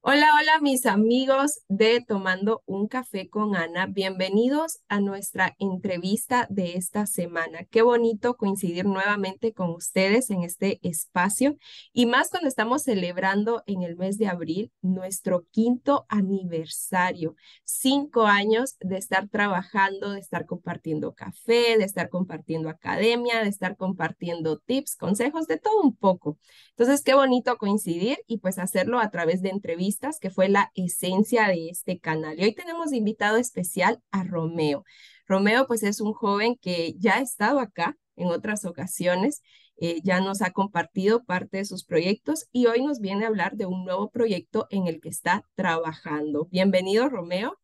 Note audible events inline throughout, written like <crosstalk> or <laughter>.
Hola, hola mis amigos de Tomando un Café con Ana. Bienvenidos a nuestra entrevista de esta semana. Qué bonito coincidir nuevamente con ustedes en este espacio y más cuando estamos celebrando en el mes de abril nuestro quinto aniversario. Cinco años de estar trabajando, de estar compartiendo café, de estar compartiendo academia, de estar compartiendo tips, consejos, de todo un poco. Entonces, qué bonito coincidir y pues hacerlo a través de entrevistas que fue la esencia de este canal. Y hoy tenemos invitado especial a Romeo. Romeo, pues es un joven que ya ha estado acá en otras ocasiones, eh, ya nos ha compartido parte de sus proyectos y hoy nos viene a hablar de un nuevo proyecto en el que está trabajando. Bienvenido, Romeo.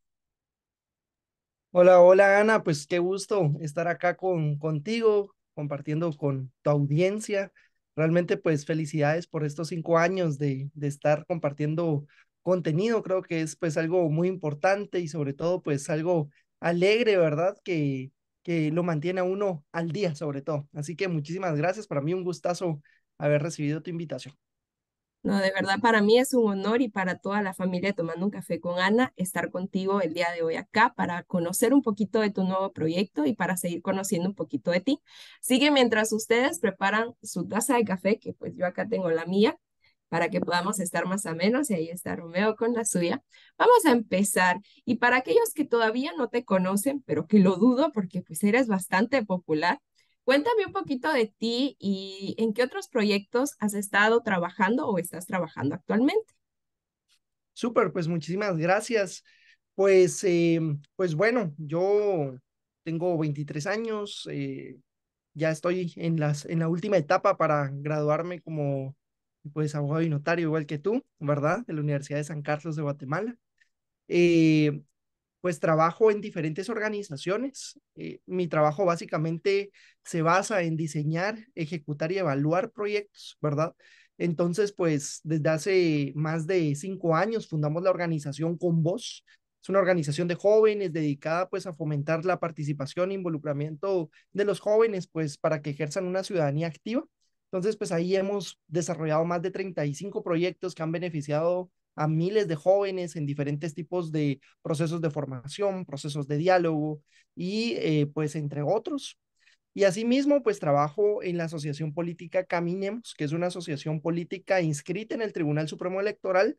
Hola, hola Ana, pues qué gusto estar acá con, contigo, compartiendo con tu audiencia realmente pues felicidades por estos cinco años de, estar compartiendo contenido, creo que es pues algo muy importante y sobre todo pues algo alegre, ¿verdad? Que, que lo mantiene a uno al día sobre todo. Así que muchísimas gracias, para mí un gustazo haber recibido tu invitación. No, de verdad, para mí es un honor y para toda la familia Tomando un Café con Ana estar contigo el día de hoy acá para conocer un poquito de tu nuevo proyecto y para seguir conociendo un poquito de ti. Sigue mientras ustedes preparan su taza de café, que pues yo acá tengo la mía, para que podamos estar más a menos, y ahí está Romeo con la suya. Vamos a empezar. Y para aquellos que todavía no te conocen, pero que lo dudo porque pues eres bastante popular, Cuéntame un poquito de ti y en qué otros proyectos has estado trabajando o estás trabajando actualmente. Súper, pues muchísimas gracias. Pues, em, pues bueno, yo tengo 23 años, eh, ya estoy en, las, en la última etapa para graduarme como pues abogado y notario igual que tú, ¿verdad? De la Universidad de San Carlos de Guatemala. Eh, pues trabajo en diferentes organizaciones. Eh, mi trabajo básicamente se basa en diseñar, ejecutar y evaluar proyectos, ¿verdad? Entonces, pues desde hace más de cinco años fundamos la organización Con Voz. Es una organización de jóvenes dedicada pues a fomentar la participación e involucramiento de los jóvenes pues para que ejerzan una ciudadanía activa. Entonces, pues ahí hemos desarrollado más de 35 proyectos que han beneficiado a miles de jóvenes en diferentes tipos de procesos de formación, procesos de diálogo y eh, pues entre otros. Y asimismo, pues trabajo en la Asociación Política Caminemos, que es una asociación política inscrita en el Tribunal Supremo Electoral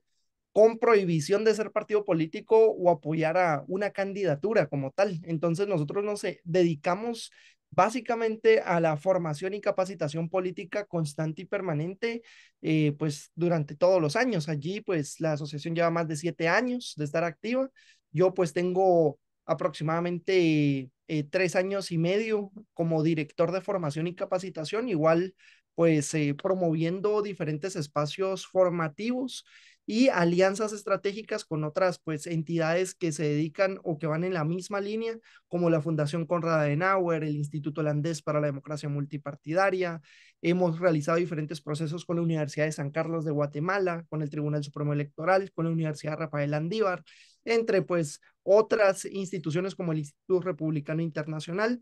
con prohibición de ser partido político o apoyar a una candidatura como tal. Entonces nosotros nos eh, dedicamos básicamente a la formación y capacitación política constante y permanente, eh, pues durante todos los años. Allí, pues la asociación lleva más de siete años de estar activa. Yo pues tengo aproximadamente eh, tres años y medio como director de formación y capacitación, igual pues eh, promoviendo diferentes espacios formativos y alianzas estratégicas con otras pues entidades que se dedican o que van en la misma línea, como la Fundación Conrad Adenauer, el Instituto Holandés para la Democracia Multipartidaria. Hemos realizado diferentes procesos con la Universidad de San Carlos de Guatemala, con el Tribunal Supremo Electoral, con la Universidad Rafael Andívar, entre pues otras instituciones como el Instituto Republicano Internacional.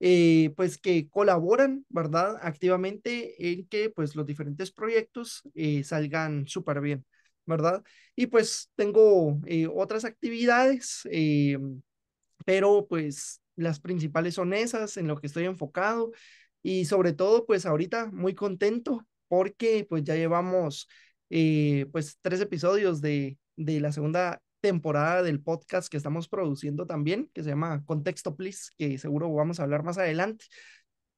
Eh, pues que colaboran, ¿verdad? Activamente en que pues los diferentes proyectos eh, salgan súper bien. ¿verdad? Y pues tengo eh, otras actividades, eh, pero pues las principales son esas en lo que estoy enfocado y sobre todo pues ahorita muy contento porque pues ya llevamos eh, pues tres episodios de, de la segunda temporada del podcast que estamos produciendo también, que se llama Contexto Please, que seguro vamos a hablar más adelante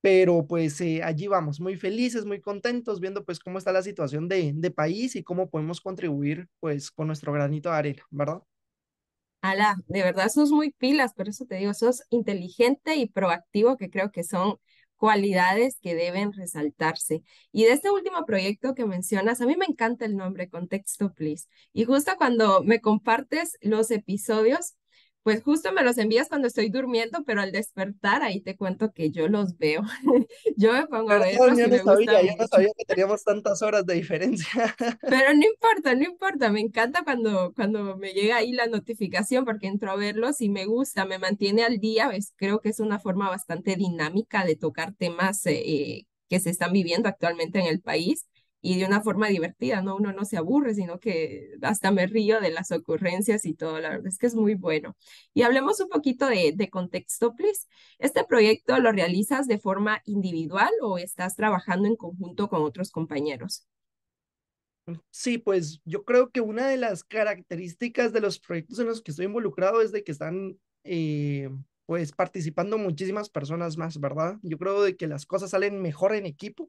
pero pues eh, allí vamos, muy felices, muy contentos, viendo pues cómo está la situación de, de, país y cómo podemos contribuir pues con nuestro granito de arena, ¿verdad? Ala, de verdad sos muy pilas, por eso te digo, sos inteligente y proactivo, que creo que son cualidades que deben resaltarse. Y de este último proyecto que mencionas, a mí me encanta el nombre Contexto Please. Y justo cuando me compartes los episodios, pues justo me los envías cuando estoy durmiendo, pero al despertar ahí te cuento que yo los veo. <laughs> yo me pongo a verlos. yo, no sabía, que teníamos tantas horas de diferencia. <laughs> pero no importa, no importa, me encanta cuando, cuando me llega ahí la notificación porque entro a verlos y me gusta, me mantiene al día, creo que es una forma bastante dinámica de tocar temas eh, eh, que se están viviendo actualmente en el país y de una forma divertida, ¿no? Uno no se aburre, sino que hasta me río de las ocurrencias y todo, la verdad es que es muy bueno. Y hablemos un poquito de, contexto, please. ¿Este proyecto lo realizas de forma individual o estás trabajando en conjunto con otros compañeros? Mm, sí, pues yo creo que una de las características de los proyectos en los que estoy involucrado es de que están eh, pues participando muchísimas personas más, ¿verdad? Yo creo de que las cosas salen mejor en equipo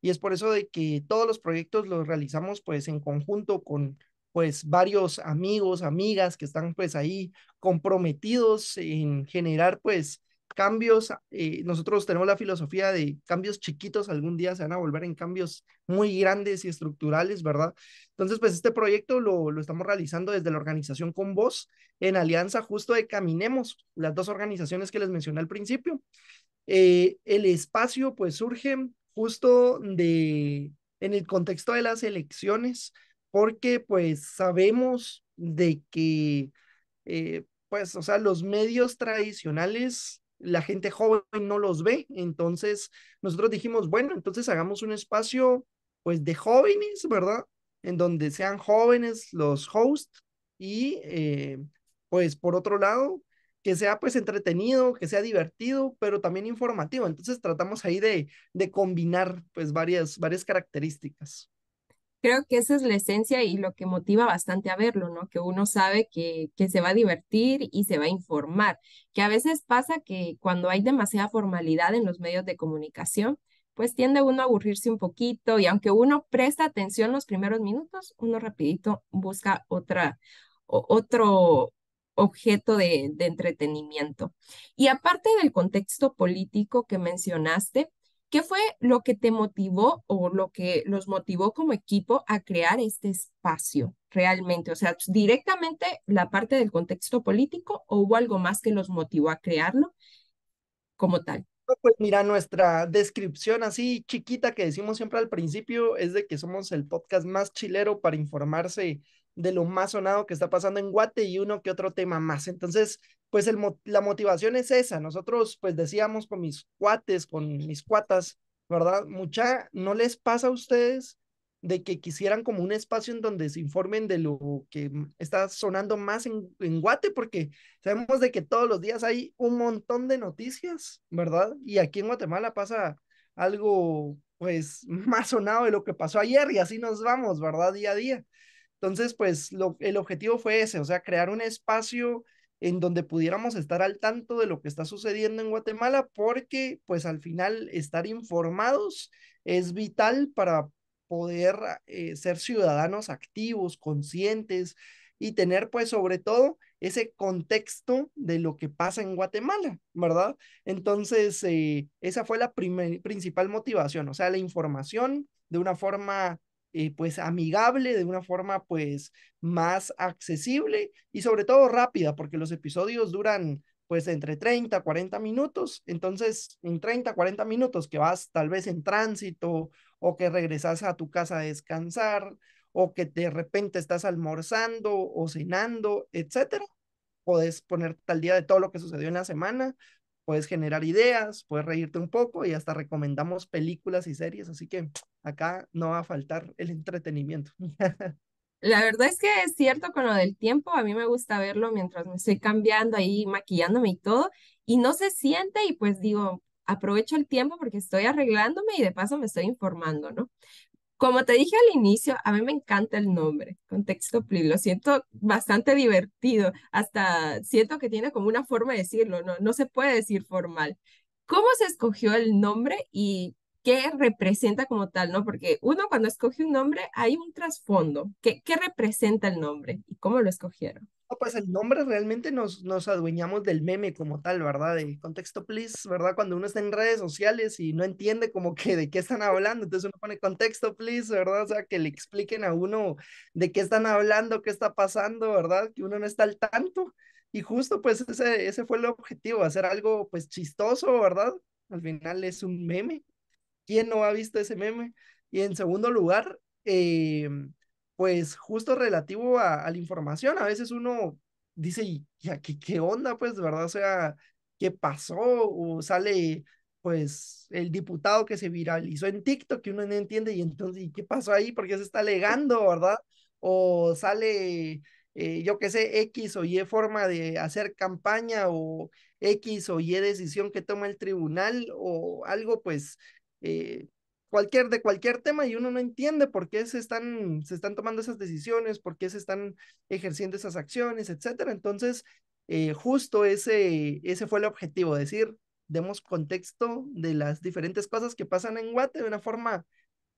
y es por eso de que todos los proyectos los realizamos pues en conjunto con pues varios amigos, amigas que están pues ahí comprometidos en generar pues cambios. Eh, nosotros tenemos la filosofía de cambios chiquitos algún día se van a volver en cambios muy grandes y estructurales, ¿verdad? Entonces pues este proyecto lo, estamos realizando desde la organización Con vos en alianza justo de Caminemos, las dos organizaciones que les mencioné al principio. Eh, el espacio pues surge justo de, en el contexto de las elecciones, porque pues sabemos de que, eh, pues, o sea, los medios tradicionales, la gente joven no los ve, entonces nosotros dijimos, bueno, entonces hagamos un espacio, pues, de jóvenes, ¿verdad? En donde sean jóvenes los hosts y, eh, pues, por otro lado, que sea pues entretenido, que sea divertido, pero también informativo. Entonces tratamos ahí de, de combinar pues varias, varias características. Creo que esa es la esencia y lo que motiva bastante a verlo, ¿no? Que uno sabe que, que se va a divertir y se va a informar, que a veces pasa que cuando hay demasiada formalidad en los medios de comunicación, pues tiende uno a aburrirse un poquito y aunque uno presta atención los primeros minutos, uno rapidito busca otra, o, otro, objeto de, entretenimiento. Y aparte del contexto político que mencionaste, ¿Qué fue lo que te motivó o lo que los motivó como equipo a crear este espacio realmente? O sea, directamente la parte del contexto político o hubo algo más que los motivó a crearlo como tal? Pues mira, nuestra descripción así chiquita que decimos siempre al principio es de que somos el podcast más chilero para informarse de lo más sonado que está pasando en Guate y uno que otro tema más. Entonces, pues la motivación es esa. Nosotros, pues decíamos con mis cuates, con mis cuatas, ¿verdad? Mucha, ¿no les pasa a ustedes de que quisieran como un espacio en donde se informen de lo que está sonando más en, en Guate? Porque sabemos de que todos los días hay un montón de noticias, ¿verdad? Y aquí en Guatemala pasa algo pues <laughs> más sonado de lo que pasó ayer y así nos vamos, ¿verdad? Día a día. Entonces, pues lo, el objetivo fue ese, o sea, crear un espacio en donde pudiéramos estar al tanto de lo que está sucediendo en Guatemala, porque pues al final estar informados es vital para poder eh, ser ciudadanos activos, conscientes y tener pues sobre todo ese contexto de lo que pasa en Guatemala, ¿verdad? Entonces, eh, esa fue la principal motivación, o sea, la información de una forma eh, pues amigable, de una forma pues más accesible y sobre todo rápida, porque los episodios duran pues entre 30, 40 minutos. Entonces, en 30, 40 minutos que vas tal vez en tránsito o que regresas a tu casa a descansar o que de repente estás almorzando o cenando, etcétera, podés poner al día de todo lo que sucedió en la semana puedes generar ideas, puedes reírte un poco y hasta recomendamos películas y series, así que acá no va a faltar el entretenimiento. <laughs> La verdad es que es cierto con lo del tiempo, a mí me gusta verlo mientras me estoy cambiando ahí, maquillándome y todo, y no se siente y pues digo, aprovecho el tiempo porque estoy arreglándome y de paso me estoy informando, ¿no? Como te dije al inicio, a mí me encanta el nombre, Contexto Pli, lo siento bastante divertido, hasta siento que tiene como una forma de decirlo, no, no se puede decir formal. ¿Cómo se escogió el nombre y qué representa como tal, no? Porque uno cuando escoge un nombre hay un trasfondo. ¿Qué, qué representa el nombre y cómo lo escogieron? pues el nombre realmente nos, nos adueñamos del meme como tal, ¿verdad? De contexto, please, ¿verdad? Cuando uno está en redes sociales y no entiende como que de qué están hablando, entonces uno pone contexto, please, ¿verdad? O sea, que le expliquen a uno de qué están hablando, qué está pasando, ¿verdad? Que uno no está al tanto. Y justo pues ese, ese fue el objetivo, hacer algo pues chistoso, ¿verdad? Al final es un meme. ¿Quién no ha visto ese meme? Y en segundo lugar, em, pues justo relativo a, la información, a veces uno dice, ¿y, aquí qué, onda? Pues, ¿verdad? O sea, ¿qué pasó? O sale pues el diputado que se viralizó en TikTok, que uno no entiende, y entonces, ¿y qué pasó ahí? Porque se está alegando, ¿verdad? O sale, eh, yo qué sé, X o Y forma de hacer campaña, o X o Y decisión que toma el tribunal, o algo, pues, eh, cualquier, de cualquier tema y uno no entiende por qué se están, se están tomando esas decisiones, por qué se están ejerciendo esas acciones, etcétera. Entonces, eh, justo ese, ese fue el objetivo, decir, demos contexto de las diferentes cosas que pasan en Guate de una forma,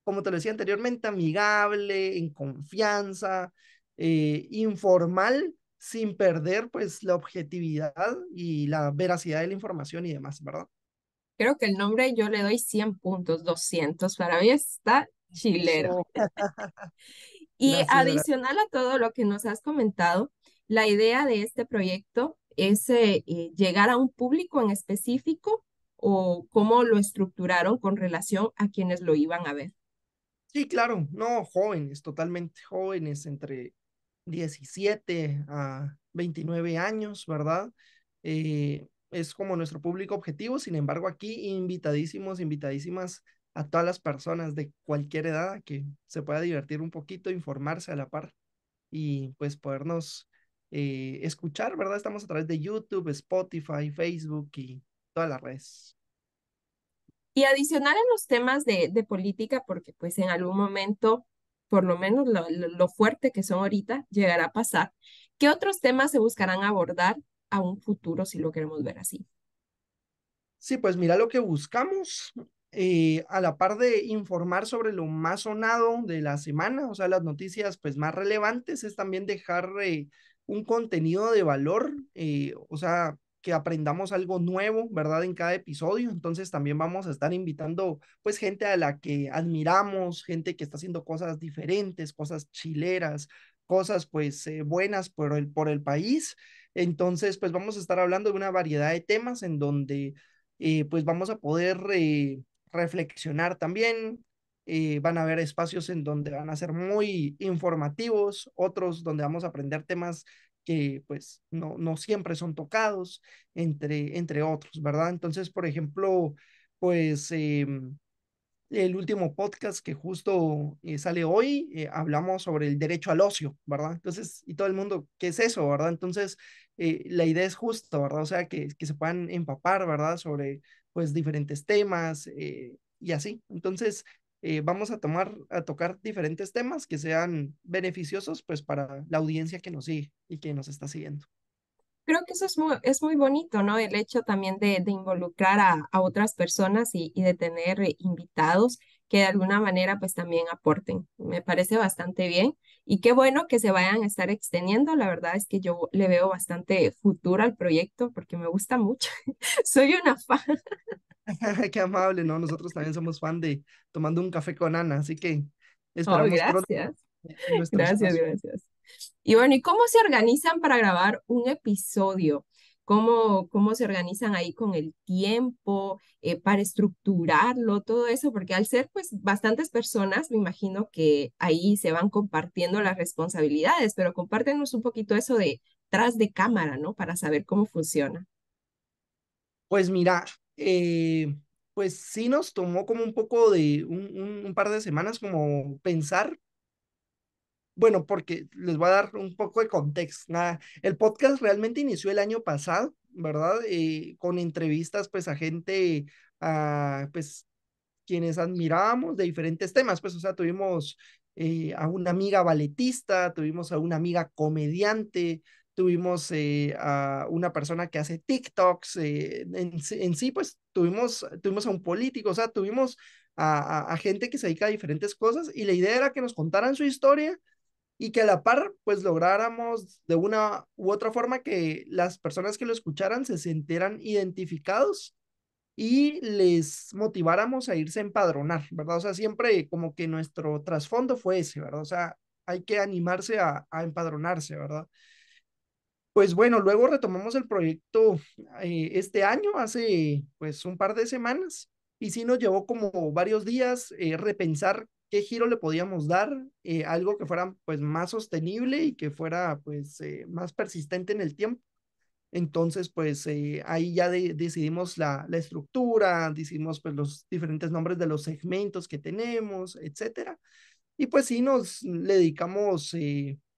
como te lo decía anteriormente, amigable, en confianza, eh, informal, sin perder pues la objetividad y la veracidad de la información y demás, ¿verdad? creo que el nombre yo le doy 100 puntos, 200. Para mí está chilero. <laughs> y adicional a todo lo que nos has comentado, la idea de este proyecto es eh, eh, llegar a un público en específico o cómo lo estructuraron con relación a quienes lo iban a ver. Sí, claro, no, jóvenes, totalmente jóvenes, entre 17 a 29 años, ¿verdad? Eh, es como nuestro público objetivo, sin embargo aquí invitadísimos, invitadísimas a todas las personas de cualquier edad que se pueda divertir un poquito, informarse a la par y pues podernos eh, escuchar, ¿verdad? Estamos a través de YouTube, Spotify, Facebook y todas las redes. Y adicional en los temas de, política, porque pues en algún momento, por lo menos lo fuerte que son ahorita, llegará a pasar. ¿Qué otros temas se buscarán abordar a un futuro si lo queremos ver así. Sí, pues mira lo que buscamos. Eh, a la par de informar sobre lo más sonado de la semana, o sea, las noticias pues más relevantes, es también dejar eh, un contenido de valor, eh, o sea, que aprendamos algo nuevo, ¿verdad? En cada episodio. Entonces también vamos a estar invitando pues gente a la que admiramos, gente que está haciendo cosas diferentes, cosas chileras, cosas pues buenas por el, por el país. Entonces, pues vamos a estar hablando de una variedad de temas en donde eh, pues vamos a poder eh, reflexionar también. Eh, van a haber espacios en donde van a ser muy informativos, otros donde vamos a aprender temas que pues no, no siempre son tocados, entre, entre otros, ¿verdad? Entonces, por ejemplo, pues em, el último podcast que justo eh, sale hoy, eh, hablamos sobre el derecho al ocio, ¿verdad? Entonces, y todo el mundo, ¿qué es eso, verdad? Entonces, eh, la idea es justo, ¿verdad? O sea, que, que se puedan empapar, ¿verdad? Sobre, pues, diferentes temas y así. Entonces, vamos a, tomar, a tocar diferentes temas que sean beneficiosos, pues, para la audiencia que nos sigue y que nos está siguiendo creo que eso es muy, es muy bonito, ¿no? El hecho también de, involucrar a, a, otras personas y, de tener eh, invitados que de alguna manera pues también aporten. Me parece bastante bien y qué bueno que se vayan a estar extendiendo. La verdad es que yo le veo bastante futuro al proyecto porque me gusta mucho. <laughs> Soy una fan. <laughs> qué amable, ¿no? Nosotros también somos fan de Tomando un Café con Ana, así que oh, esperamos oh, gracias. gracias, gracias. Y bueno, ¿y cómo se organizan para grabar un episodio? ¿Cómo, cómo se organizan ahí con el tiempo eh, para estructurarlo, todo eso? Porque al ser pues bastantes personas, me imagino que ahí se van compartiendo las responsabilidades, pero compártenos un poquito eso de tras de cámara, ¿no? Para saber cómo funciona. Pues mira, eh, pues sí nos tomó como un poco de un par de semanas como pensar bueno, porque les voy a dar un poco de contexto. Nada, el podcast realmente inició el año pasado, ¿verdad? Eh, con entrevistas pues a gente, a, pues quienes admirábamos de diferentes temas, pues o sea, tuvimos eh, a una amiga balletista, tuvimos a una amiga comediante, tuvimos eh, a una persona que hace TikToks, en, sí, pues tuvimos, tuvimos a un político, o sea, tuvimos a, gente que se dedica a diferentes cosas y la idea era que nos contaran su historia y que a la par, pues lográramos de una u otra forma que las personas que lo escucharan se sintieran identificados y les motiváramos a irse a empadronar, ¿verdad? O sea, siempre como que nuestro trasfondo fue ese, ¿verdad? O sea, hay que animarse a, empadronarse, ¿verdad? Pues bueno, luego retomamos el proyecto eh, este año, hace pues un par de semanas, y sí nos llevó como varios días eh, repensar qué giro le podíamos dar, eh, algo que fuera pues más sostenible y que fuera pues eh, más persistente en el tiempo. Entonces pues eh, ahí ya decidimos la, la, estructura, decidimos pues los diferentes nombres de los segmentos que tenemos, etcétera. Y pues sí nos le dedicamos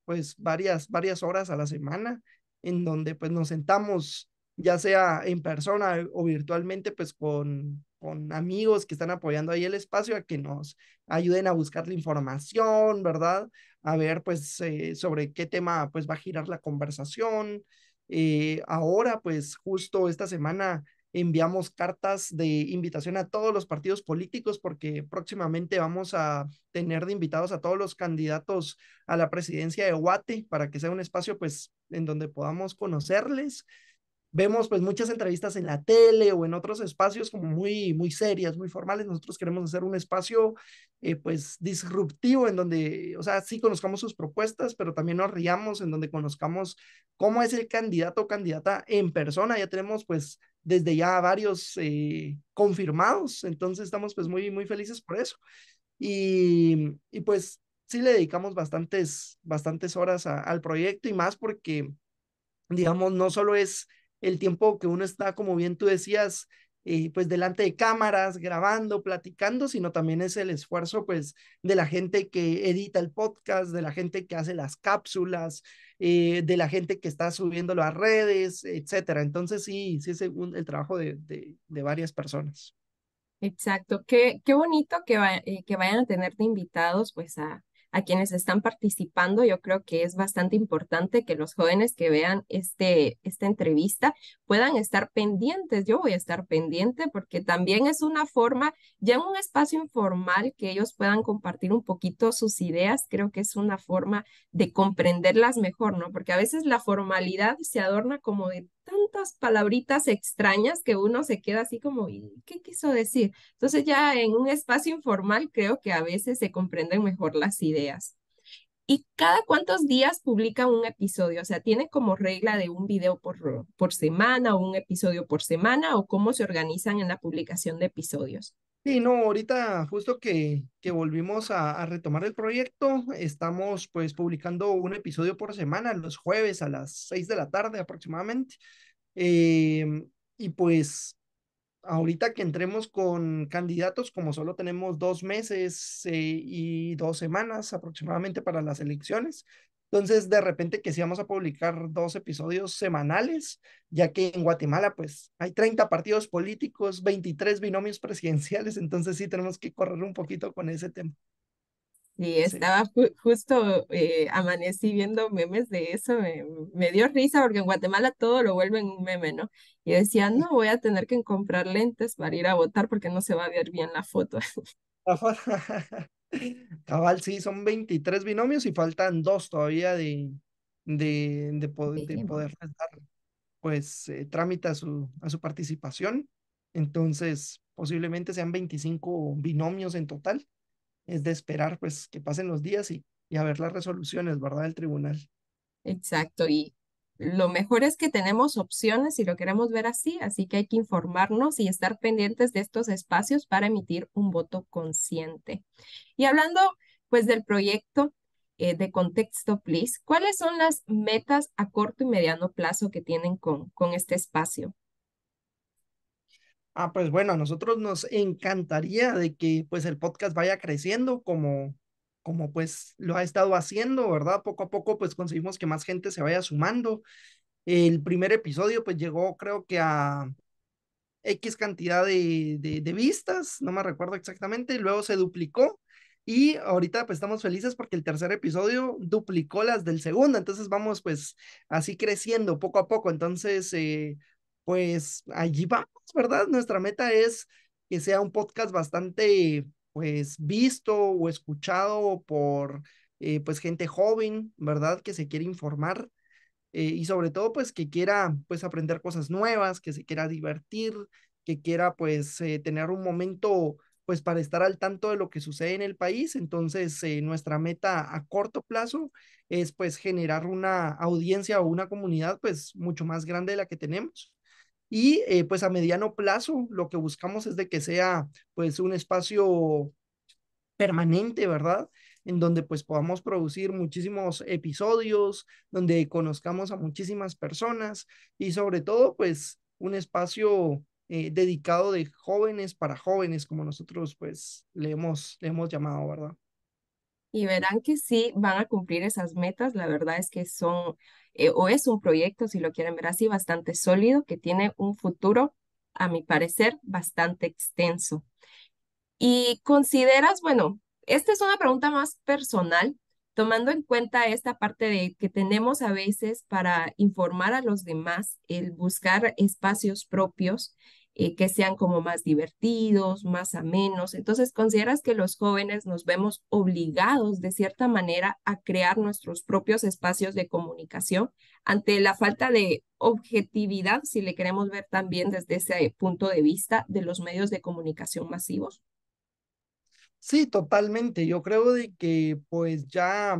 pues varias, varias horas a la semana en donde pues nos sentamos ya sea en persona o virtualmente pues con, con amigos que están apoyando ahí el espacio a que nos ayuden a buscar la información, ¿verdad? A ver, pues, eh, sobre qué tema, pues, va a girar la conversación. Eh, ahora, pues, justo esta semana enviamos cartas de invitación a todos los partidos políticos porque próximamente vamos a tener de invitados a todos los candidatos a la presidencia de Guate para que sea un espacio, pues, en donde podamos conocerles vemos pues muchas entrevistas en la tele o en otros espacios como muy, muy serias, muy formales. Nosotros queremos hacer un espacio eh, pues disruptivo en donde, o sea, sí conozcamos sus propuestas, pero también nos riamos, en donde conozcamos cómo es el candidato o candidata en persona. Ya tenemos pues desde ya varios eh, confirmados, entonces estamos pues muy, muy felices por eso. Y, y pues sí le dedicamos bastantes, bastantes horas al proyecto y más porque, digamos, no solo es el tiempo que uno está, como bien tú decías, eh, pues delante de cámaras, grabando, platicando, sino también es el esfuerzo pues de la gente que edita el podcast, de la gente que hace las cápsulas, eh, de la gente que está subiéndolo a redes, etcétera. Entonces sí, sí es el trabajo de, de, varias personas. Exacto, qué, qué bonito que, eh, que vayan a tenerte invitados pues a, a quienes están participando. Yo creo que es bastante importante que los jóvenes que vean este, esta entrevista puedan estar pendientes. Yo voy a estar pendiente porque también es una forma, ya en un espacio informal, que ellos puedan compartir un poquito sus ideas. Creo que es una forma de comprenderlas mejor, ¿no? Porque a veces la formalidad se adorna como de tantas palabritas extrañas que uno se queda así como, ¿y qué quiso decir? Entonces ya en un espacio informal creo que a veces se comprenden mejor las ideas y cada cuántos días publica un episodio, o sea, tiene como regla de un video por, por semana o un episodio por semana o cómo se organizan en la publicación de episodios. Sí, no, ahorita justo que, que volvimos a, retomar el proyecto, estamos pues publicando un episodio por semana los jueves a las seis de la tarde aproximadamente. Eh, y pues ahorita que entremos con candidatos, como solo tenemos dos meses eh, y dos semanas aproximadamente para las elecciones, entonces de repente que sí vamos a publicar dos episodios semanales, ya que en Guatemala pues hay 30 partidos políticos, 23 binomios presidenciales, entonces sí tenemos que correr un poquito con ese tema. Y estaba justo, eh, amanecí viendo memes de eso, me, dio risa porque en Guatemala todo lo vuelven un meme, ¿no? Y decía, no, voy a tener que comprar lentes para ir a votar porque no se va a ver bien la foto. <laughs> <laughs> Cabal, sí, son 23 binomios y faltan dos todavía de, de, poder, dar, pues, eh, trámite a su, a su participación. Entonces, posiblemente sean 25 binomios en total es de esperar pues que pasen los días y, y a ver las resoluciones, ¿verdad? Del tribunal. Exacto, y lo mejor es que tenemos opciones si lo queremos ver así, así que hay que informarnos y estar pendientes de estos espacios para emitir un voto consciente. Y hablando pues del proyecto eh, de contexto, please, ¿cuáles son las metas a corto y mediano plazo que tienen con, con este espacio? Ah, pues bueno, a nosotros nos encantaría de que pues el podcast vaya creciendo como como pues lo ha estado haciendo, ¿verdad? Poco a poco pues conseguimos que más gente se vaya sumando. El primer episodio pues llegó creo que a X cantidad de, de, vistas, no me recuerdo exactamente, luego se duplicó y ahorita pues estamos felices porque el tercer episodio duplicó las del segundo, entonces vamos pues así creciendo poco a poco, entonces... Eh, pues allí vamos, ¿verdad? Nuestra meta es que sea un podcast bastante, pues, visto o escuchado por, eh, pues, gente joven, ¿verdad? Que se quiere informar eh, y sobre todo, pues, que quiera, pues, aprender cosas nuevas, que se quiera divertir, que quiera, pues, eh, tener un momento, pues, para estar al tanto de lo que sucede en el país. Entonces, nuestra meta a corto plazo es, pues, generar una audiencia o una comunidad, pues, mucho más grande de la que tenemos. Y eh, pues a mediano plazo lo que buscamos es de que sea pues un espacio permanente, ¿verdad? En donde pues podamos producir muchísimos episodios, donde conozcamos a muchísimas personas y sobre todo pues un espacio eh, dedicado de jóvenes para jóvenes, como nosotros pues le hemos, le hemos llamado, ¿verdad? y verán que sí van a cumplir esas metas. La verdad es que son, eh, o es un proyecto, si lo quieren ver así, bastante sólido, que tiene un futuro, a mi parecer, bastante extenso. Y consideras, bueno, esta es una pregunta más personal, tomando en cuenta esta parte de que tenemos a veces para informar a los demás, el buscar espacios propios eh, que sean como más divertidos, más amenos. Entonces, ¿consideras que los jóvenes nos vemos obligados de cierta manera a crear nuestros propios espacios de comunicación ante la falta de objetividad, si le queremos ver también desde ese punto de vista de los medios de comunicación masivos? Sí, totalmente. Yo creo de que pues ya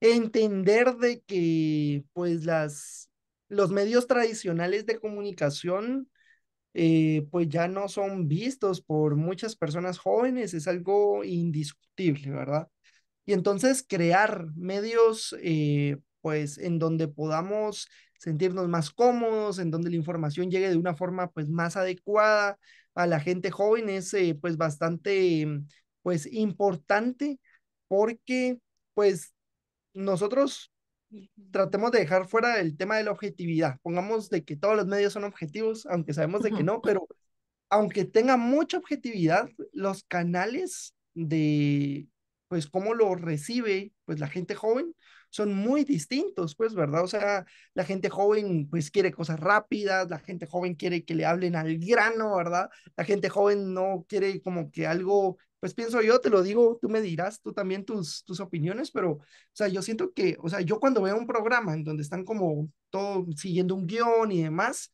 entender de que pues las los medios tradicionales de comunicación eh, pues ya no son vistos por muchas personas jóvenes, es algo indiscutible, ¿verdad? Y entonces crear medios, eh, pues en donde podamos sentirnos más cómodos, en donde la información llegue de una forma pues más adecuada a la gente joven es eh, pues bastante mm, pues importante porque pues nosotros tratemos de dejar fuera el tema de la objetividad. Pongamos de que todos los medios son objetivos, aunque sabemos de que no, pero aunque tenga mucha objetividad, los canales de, pues, cómo lo recibe, pues, la gente joven son muy distintos, pues, ¿verdad? O sea, la gente joven, pues, quiere cosas rápidas, la gente joven quiere que le hablen al grano, ¿verdad? La gente joven no quiere como que algo pues pienso yo, te lo digo, tú me dirás tú también tus, tus opiniones, pero, o sea, yo siento que, o sea, yo cuando veo un programa en donde están como todo siguiendo un guión y demás,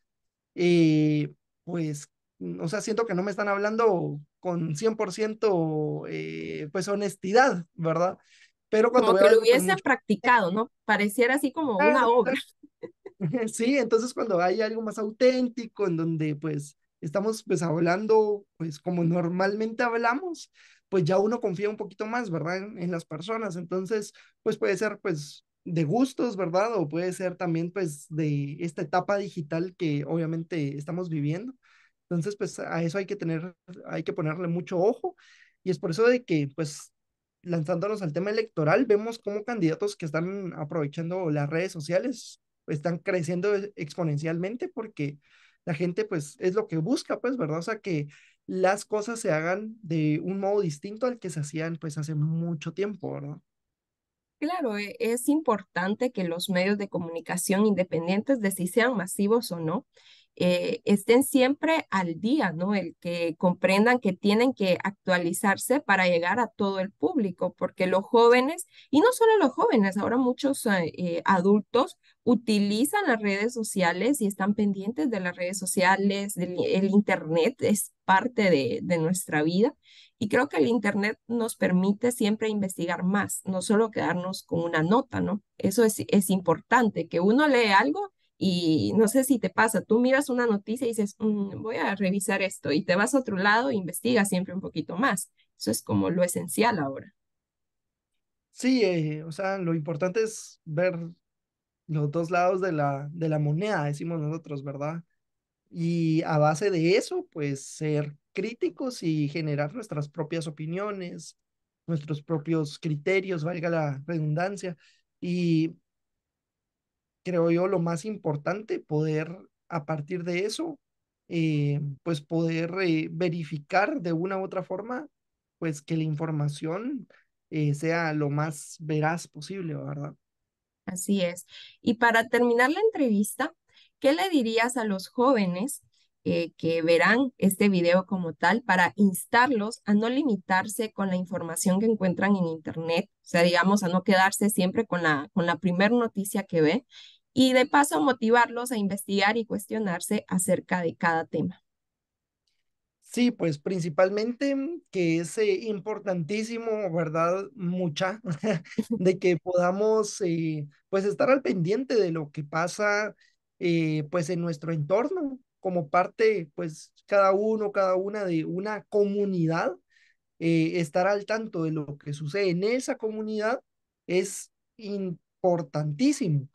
eh, pues, mm, o sea, siento que no me están hablando con 100% eh, pues honestidad, ¿verdad? Pero cuando como que lo hubiese practicado, ¿no? Pareciera así como una obra. <laughs> Sí, entonces cuando hay algo más auténtico en donde pues estamos pues hablando pues como normalmente hablamos, pues ya uno confía un poquito más, ¿verdad? En, las personas. Entonces, pues puede ser pues de gustos, ¿verdad? O puede ser también pues de esta etapa digital que obviamente estamos viviendo. Entonces, pues a eso hay que tener, hay que ponerle mucho ojo. Y es por eso de que pues lanzándonos al tema electoral, vemos cómo candidatos que están aprovechando las redes sociales pues, están creciendo exponencialmente porque la gente pues es lo que busca, pues, ¿verdad? O sea, que las cosas se hagan de un modo distinto al que se hacían pues hace mucho tiempo, ¿verdad? Claro, e, es importante que los medios de comunicación independientes de si sean masivos o no, eh, estén siempre al día, ¿no? El que comprendan que tienen que actualizarse para llegar a todo el público, porque los jóvenes, y no solo los jóvenes, ahora muchos eh, eh, adultos utilizan las redes sociales y están pendientes de las redes sociales, el Internet es parte de, nuestra vida y creo que el Internet nos permite siempre investigar más, no solo quedarnos con una nota, ¿no? Eso es importante, que uno lee algo y no sé si te pasa, tú miras una noticia y dices, mm, voy a revisar esto y te vas a otro lado e investigas siempre un poquito más. Eso es como lo esencial ahora. Sí, eh, o sea, lo importante es ver los dos lados de la, de la moneda, decimos nosotros, ¿verdad? Y a base de eso, pues ser críticos y generar nuestras propias opiniones, nuestros propios criterios, valga la redundancia. Y creo yo, lo más importante, poder a partir de eso, eh, pues poder eh, verificar de una u otra forma, pues que la información eh, sea lo más veraz posible, ¿verdad? Así es. Y para terminar la entrevista, ¿qué le dirías a los jóvenes que verán este video como tal para instarlos a no limitarse con la información que encuentran en Internet? O sea, digamos, a no quedarse siempre con la, con la primer noticia que ve, y de paso motivarlos a investigar y cuestionarse acerca de cada tema. Sí, pues principalmente que es eh, importantísimo, ¿verdad? Mucha, <laughs> <laughs> de que podamos eh, pues estar al pendiente de lo que pasa eh, pues en nuestro entorno como parte pues cada uno, cada una de una comunidad, estar al tanto de lo que sucede en esa comunidad es importantísimo.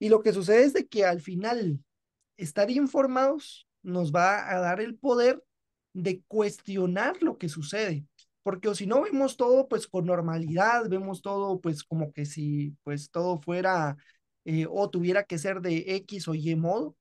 Y lo que sucede es de que al final estar informados nos va a dar el poder de cuestionar lo que sucede, porque si no vemos todo pues con normalidad, vemos todo pues como que si pues todo fuera eh, o tuviera que ser de X o Y modo.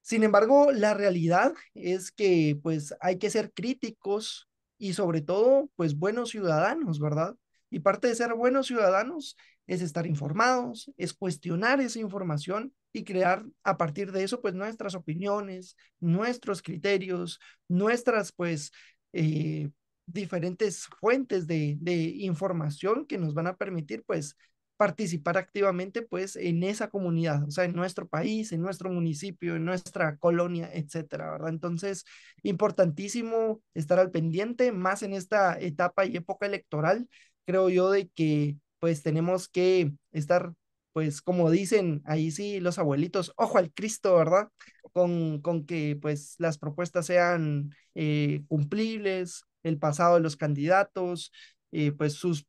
Sin embargo, la realidad es que pues hay que ser críticos y sobre todo pues buenos ciudadanos, ¿verdad? Y parte de ser buenos ciudadanos es estar informados, es cuestionar esa información y crear a partir de eso pues nuestras opiniones, nuestros criterios, nuestras pues eh, diferentes fuentes de, de, información que nos van a permitir pues participar activamente pues en esa comunidad, o sea, en nuestro país, en nuestro municipio, en nuestra colonia, etcétera, ¿verdad? Entonces, importantísimo estar al pendiente, más en esta etapa y época electoral, creo yo de que pues tenemos que estar, pues como dicen ahí sí los abuelitos, ojo al Cristo, ¿verdad? Con, con que pues las propuestas sean eh, cumplibles, el pasado de los candidatos, eh, pues sus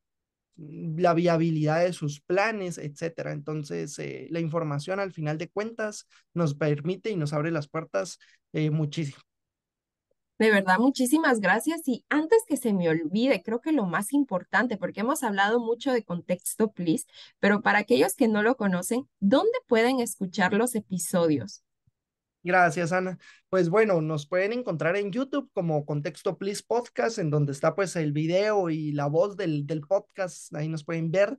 la viabilidad de sus planes, etcétera. Entonces, eh, la información al final de cuentas nos permite y nos abre las puertas muchísimo. De verdad, muchísimas gracias. Y antes que se me olvide, creo que lo más importante, porque hemos hablado mucho de contexto, please, pero para aquellos que no lo conocen, ¿dónde pueden escuchar los episodios? Gracias, Ana. Pues bueno, nos pueden encontrar en YouTube como Contexto Please Podcast, en donde está pues el video y la voz del, del podcast, ahí nos pueden ver.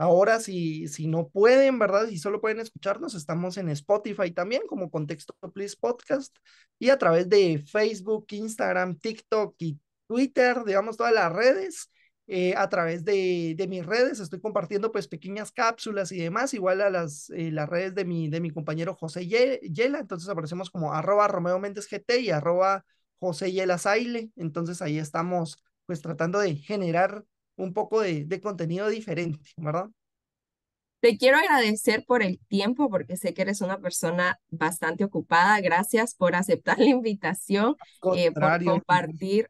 Ahora, si, si no pueden, ¿verdad? Si solo pueden escucharnos, estamos en Spotify también como Contexto Please Podcast y a través de Facebook, Instagram, TikTok y Twitter, digamos, todas las redes. Eh, a través de, de, mis redes, estoy compartiendo pues pequeñas cápsulas y demás, igual a las, eh, las redes de mi, de mi compañero José Yela, entonces aparecemos como arroba Romeo Méndez GT y arroba José Yela Zaile entonces ahí estamos pues tratando de generar un poco de, contenido diferente, ¿verdad? Te quiero agradecer por el tiempo, porque sé que eres una persona bastante ocupada. Gracias por aceptar la invitación, eh, por compartir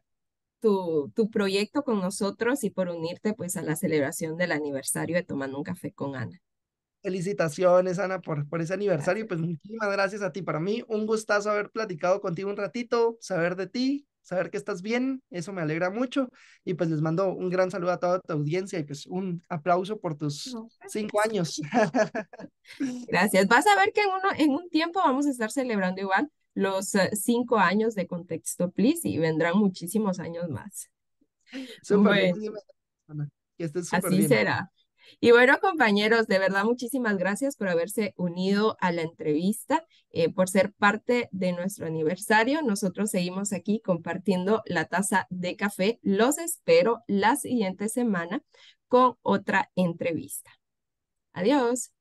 tu, tu, proyecto con nosotros y por unirte pues a la celebración del aniversario de Tomando un Café con Ana. Felicitaciones, Ana, por, por ese aniversario. Pues muchísimas gracias a ti. Para mí, un gustazo haber platicado contigo un ratito, saber de ti saber que estás bien, eso me alegra mucho y pues les mando un gran saludo a toda tu audiencia y pues un aplauso por tus cinco años. <laughs> Gracias. Vas a ver que en, uno, en un tiempo vamos a estar celebrando igual los eh, cinco años de Contexto Please y vendrán muchísimos años más. así será. Y bueno, compañeros, de verdad muchísimas gracias por haberse unido a la entrevista, eh, por ser parte de nuestro aniversario. Nosotros seguimos aquí compartiendo la taza de café. Los espero la siguiente semana con otra entrevista. Adiós.